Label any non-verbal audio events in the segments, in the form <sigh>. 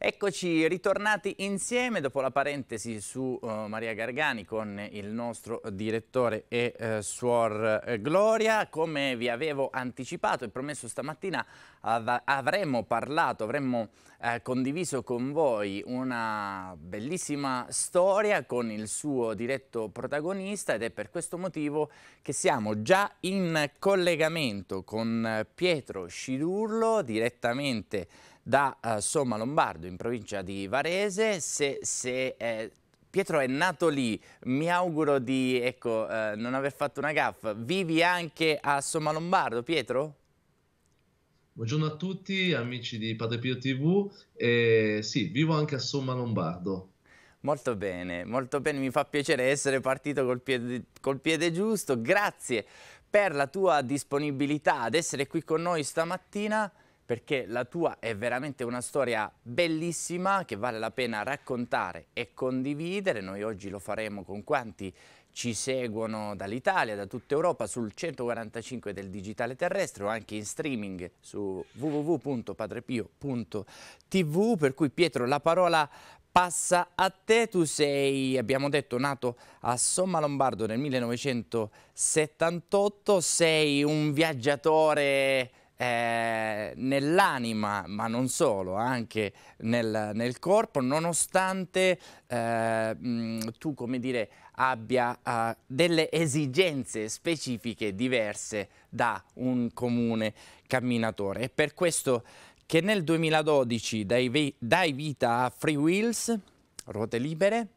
Eccoci ritornati insieme dopo la parentesi su uh, Maria Gargani con il nostro direttore e uh, suor uh, Gloria. Come vi avevo anticipato e promesso stamattina av avremmo parlato, avremmo eh, condiviso con voi una bellissima storia con il suo diretto protagonista ed è per questo motivo che siamo già in collegamento con eh, Pietro Scidurlo direttamente da eh, Somma Lombardo in provincia di Varese. Se, se eh, Pietro è nato lì, mi auguro di ecco, eh, non aver fatto una gaffa. Vivi anche a Somma Lombardo, Pietro? Buongiorno a tutti, amici di Padre Pio TV. Eh, sì, vivo anche a Somma Lombardo. Molto bene, molto bene, mi fa piacere essere partito col piede, col piede giusto. Grazie per la tua disponibilità ad essere qui con noi stamattina perché la tua è veramente una storia bellissima che vale la pena raccontare e condividere. Noi oggi lo faremo con quanti ci seguono dall'Italia, da tutta Europa sul 145 del digitale terrestre o anche in streaming su www.padrepio.tv per cui Pietro la parola passa a te, tu sei, abbiamo detto, nato a Somma Lombardo nel 1978, sei un viaggiatore eh, nell'anima, ma non solo, anche nel, nel corpo, nonostante eh, tu, come dire, abbia uh, delle esigenze specifiche diverse da un comune camminatore. È per questo che nel 2012 dai, dai vita a Free Wheels, ruote libere,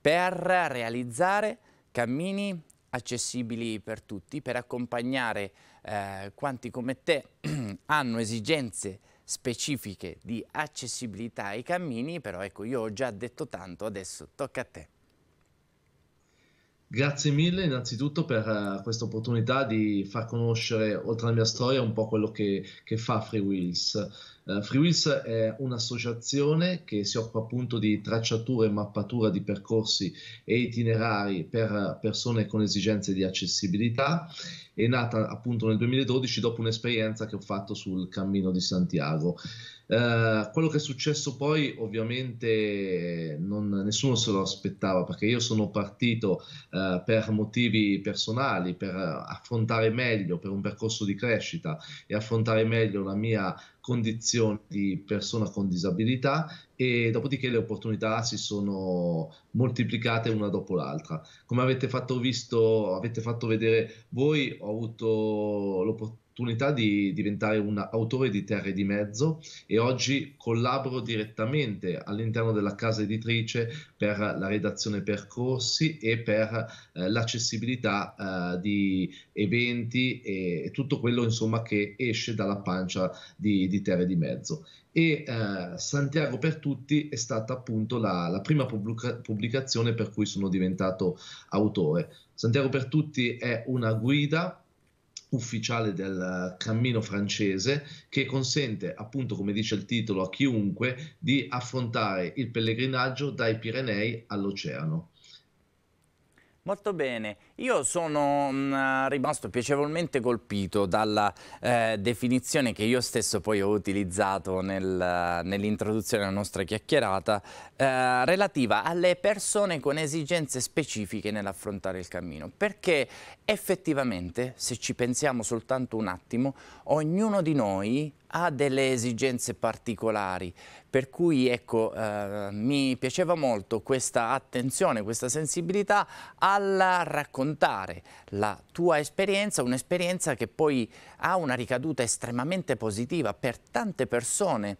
per realizzare cammini accessibili per tutti, per accompagnare eh, quanti come te <clears throat> hanno esigenze specifiche di accessibilità ai cammini, però ecco io ho già detto tanto, adesso tocca a te. Grazie mille innanzitutto per uh, questa opportunità di far conoscere, oltre alla mia storia, un po' quello che, che fa Free Wheels. Uh, eh, Free Wheels è un'associazione che si occupa appunto di tracciatura e mappatura di percorsi e itinerari per persone con esigenze di accessibilità. È nata appunto nel 2012 dopo un'esperienza che ho fatto sul Cammino di Santiago. Eh, quello che è successo poi ovviamente non, nessuno se lo aspettava perché io sono partito uh, per motivi personali, per affrontare meglio, per un percorso di crescita e affrontare meglio la mia condizione di persona con disabilità e dopodiché le opportunità si sono moltiplicate una dopo l'altra. Come avete fatto, visto, avete fatto vedere voi, ho avuto l'opportunità l'opportunità di diventare un autore di Terre di Mezzo e oggi collaboro direttamente all'interno della casa editrice per la redazione percorsi e per eh, l'accessibilità eh, di eventi e tutto quello insomma che esce dalla pancia di, di Terre di Mezzo e eh, Santiago per tutti è stata appunto la, la prima pubblica, pubblicazione per cui sono diventato autore. Santiago per tutti è una guida ufficiale del cammino francese che consente, appunto come dice il titolo, a chiunque di affrontare il pellegrinaggio dai Pirenei all'oceano. Molto bene, io sono mh, mm, rimasto piacevolmente colpito dalla eh, definizione che io stesso poi ho utilizzato nel, nell'introduzione alla nostra chiacchierata eh, relativa alle persone con esigenze specifiche nell'affrontare il cammino, perché effettivamente se ci pensiamo soltanto un attimo, ognuno di noi ha delle esigenze particolari, per cui ecco, eh, mi piaceva molto questa attenzione, questa sensibilità al raccontare la tua esperienza, un'esperienza che poi ha una ricaduta estremamente positiva per tante persone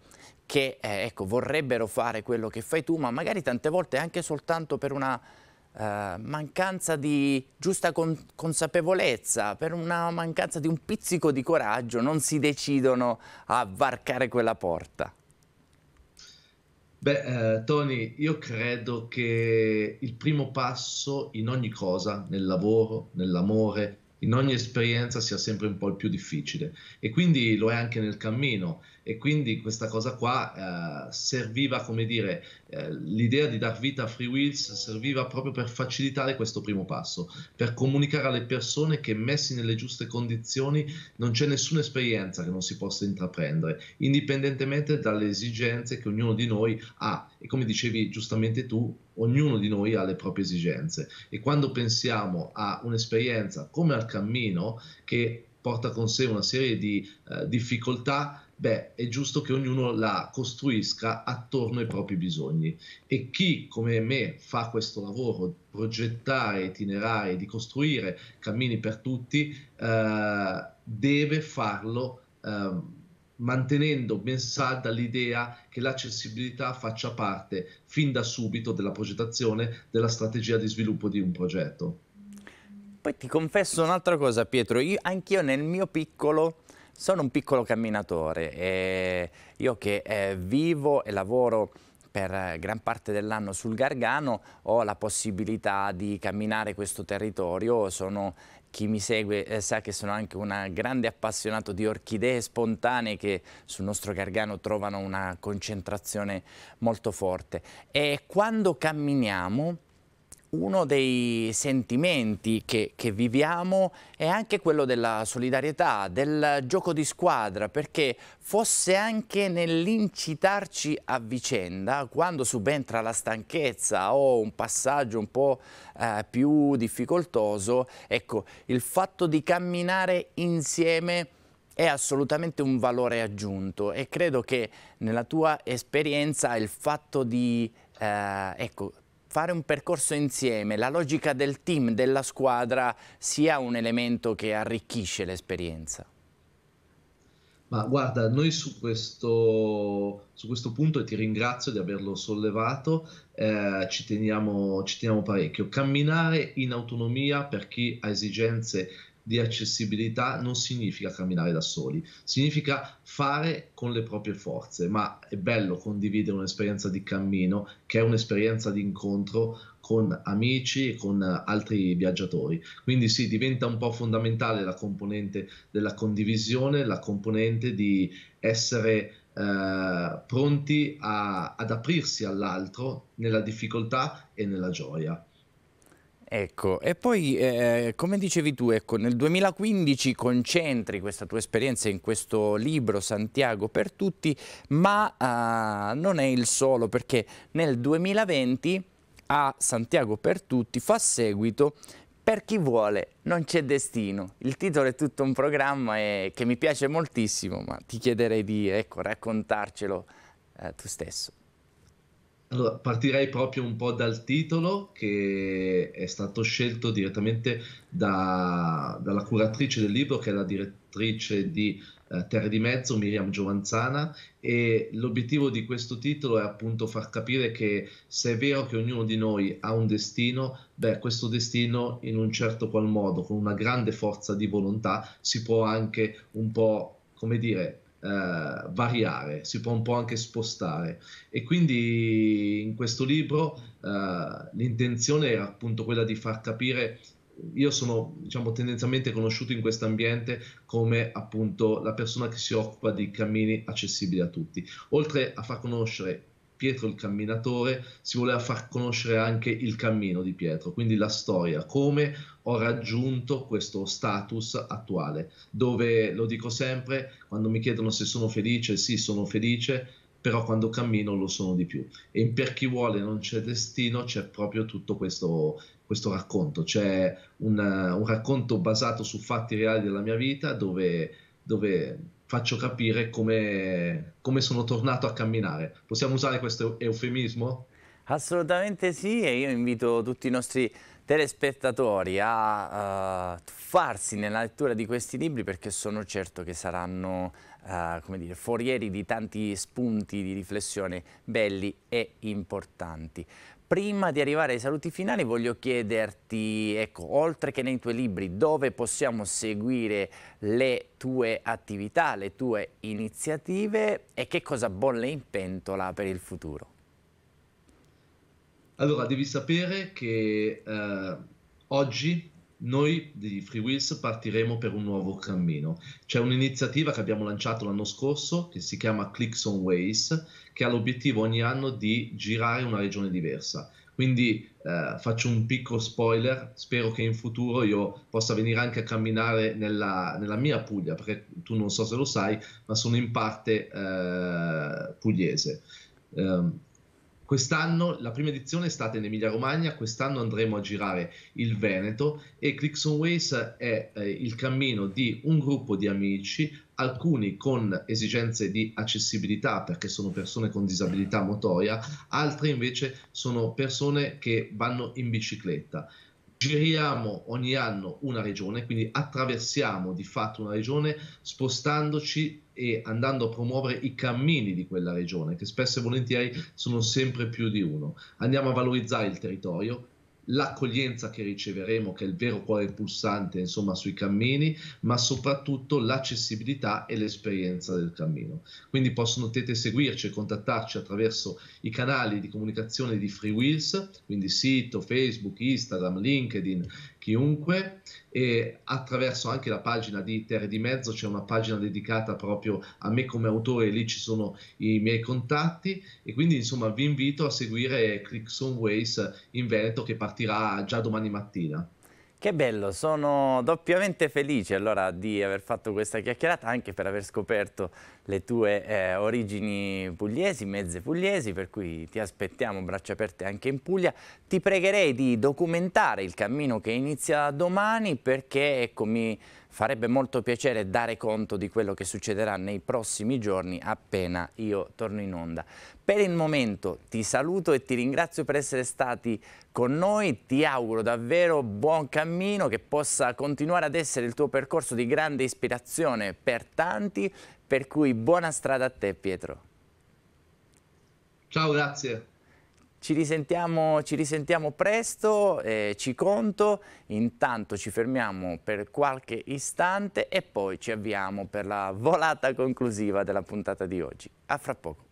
che eh, ecco, vorrebbero fare quello che fai tu, ma magari tante volte anche soltanto per una eh, mancanza di giusta con consapevolezza, per una mancanza di un pizzico di coraggio, non si decidono a varcare quella porta? Beh, eh, Tony, io credo che il primo passo in ogni cosa, nel lavoro, nell'amore, in ogni esperienza sia sempre un po' il più difficile e quindi lo è anche nel cammino e quindi questa cosa qua eh, serviva come dire eh, l'idea di dar vita a Free Wheels serviva proprio per facilitare questo primo passo per comunicare alle persone che messi nelle giuste condizioni non c'è nessuna esperienza che non si possa intraprendere indipendentemente dalle esigenze che ognuno di noi ha e come dicevi giustamente tu ognuno di noi ha le proprie esigenze e quando pensiamo a un'esperienza come al cammino che porta con sé una serie di eh, difficoltà, beh, è giusto che ognuno la costruisca attorno ai propri bisogni. E chi come me fa questo lavoro, progettare itinerari, di costruire cammini per tutti, eh, deve farlo. Eh, mantenendo ben salda l'idea che l'accessibilità faccia parte fin da subito della progettazione della strategia di sviluppo di un progetto. Poi ti confesso un'altra cosa Pietro, anch'io nel mio piccolo sono un piccolo camminatore e io che eh, vivo e lavoro per gran parte dell'anno sul Gargano ho la possibilità di camminare questo territorio, sono chi mi segue eh, sa che sono anche un grande appassionato di orchidee spontanee che sul nostro Gargano trovano una concentrazione molto forte. E quando camminiamo uno dei sentimenti che, che, viviamo è anche quello della solidarietà, del gioco di squadra, perché fosse anche nell'incitarci a vicenda, quando subentra la stanchezza o un passaggio un po' eh, più difficoltoso, ecco, il fatto di camminare insieme è assolutamente un valore aggiunto e credo che nella tua esperienza il fatto di eh, ecco, fare un percorso insieme, la logica del team, della squadra, sia un elemento che arricchisce l'esperienza? Ma guarda, noi su questo, su questo punto, e ti ringrazio di averlo sollevato, eh, ci, teniamo, ci teniamo parecchio. Camminare in autonomia per chi ha esigenze di accessibilità non significa camminare da soli, significa fare con le proprie forze, ma è bello condividere un'esperienza di cammino che è un'esperienza di incontro con amici e con altri viaggiatori. Quindi sì, diventa un po' fondamentale la componente della condivisione, la componente di essere eh, pronti a, ad aprirsi all'altro nella difficoltà e nella gioia. Ecco, e poi eh, come dicevi tu, ecco, nel 2015 concentri questa tua esperienza in questo libro Santiago per tutti, ma eh, non è il solo perché nel 2020 a Santiago per tutti fa seguito per chi vuole, non c'è destino. Il titolo è tutto un programma eh, che mi piace moltissimo, ma ti chiederei di ecco, raccontarcelo eh, tu stesso. Allora, partirei proprio un po' dal titolo che è stato scelto direttamente da, dalla curatrice del libro, che è la direttrice di eh, Terre di Mezzo, Miriam Giovanzana, e l'obiettivo di questo titolo è appunto far capire che se è vero che ognuno di noi ha un destino, beh, questo destino in un certo qual modo, con una grande forza di volontà, si può anche un po', come dire, Uh, variare, si può un po' anche spostare e quindi in questo libro uh, l'intenzione era appunto quella di far capire io sono diciamo tendenzialmente conosciuto in questo ambiente come appunto la persona che si occupa di cammini accessibili a tutti, oltre a far conoscere Pietro il camminatore, si voleva far conoscere anche il cammino di Pietro, quindi la storia, come ho raggiunto questo status attuale, dove lo dico sempre, quando mi chiedono se sono felice, sì, sono felice, però quando cammino lo sono di più. E Per chi vuole non c'è destino c'è proprio tutto questo, questo racconto, c'è un, un, racconto basato su fatti reali della mia vita dove, dove faccio capire come, come sono tornato a camminare. Possiamo usare questo eufemismo? Assolutamente sì e io invito tutti i nostri telespettatori a uh, farsi nella lettura di questi libri perché sono certo che saranno uh, come dire, forieri di tanti spunti di riflessione belli e importanti. Prima di arrivare ai saluti finali voglio chiederti, ecco, oltre che nei tuoi libri, dove possiamo seguire le tue attività, le tue iniziative e che cosa bolle in pentola per il futuro? Allora, devi sapere che eh, oggi noi di Free Wheels partiremo per un nuovo cammino. C'è un'iniziativa che abbiamo lanciato l'anno scorso che si chiama Clicks on Ways, che ha l'obiettivo ogni anno di girare una regione diversa. Quindi eh, faccio un piccolo spoiler, spero che in futuro io possa venire anche a camminare nella, nella, mia Puglia, perché tu non so se lo sai, ma sono in parte eh, pugliese. Um, Quest'anno la prima edizione è stata in Emilia Romagna, quest'anno andremo a girare il Veneto e Clickson Ways è eh, il cammino di un gruppo di amici, alcuni con esigenze di accessibilità perché sono persone con disabilità motoria, altri invece sono persone che vanno in bicicletta giriamo ogni anno una regione, quindi attraversiamo di fatto una regione spostandoci e andando a promuovere i cammini di quella regione, che spesso e volentieri sono sempre più di uno. Andiamo a valorizzare il territorio, l'accoglienza che riceveremo, che è il vero cuore pulsante insomma, sui cammini, ma soprattutto l'accessibilità e l'esperienza del cammino. Quindi possono, potete seguirci e contattarci attraverso i canali di comunicazione di Free Wheels, quindi sito, Facebook, Instagram, LinkedIn chiunque e attraverso anche la pagina di Terre di Mezzo c'è una pagina dedicata proprio a me come autore e lì ci sono i miei contatti e quindi insomma vi invito a seguire Clicks on Ways in Veneto che partirà già domani mattina. Che bello, sono doppiamente felice allora di aver fatto questa chiacchierata anche per aver scoperto le tue eh, origini pugliesi, mezze pugliesi, per cui ti aspettiamo braccia aperte anche in Puglia. Ti pregherei di documentare il cammino che inizia domani perché ecco, mi farebbe molto piacere dare conto di quello che succederà nei prossimi giorni appena io torno in onda. Per il momento ti saluto e ti ringrazio per essere stati con noi, ti auguro davvero buon cammino, che possa continuare ad essere il tuo percorso di grande ispirazione per tanti, per cui buona strada a te Pietro. Ciao, grazie. Ci risentiamo, ci risentiamo presto, eh, ci conto, intanto ci fermiamo per qualche istante e poi ci avviamo per la volata conclusiva della puntata di oggi. A fra poco.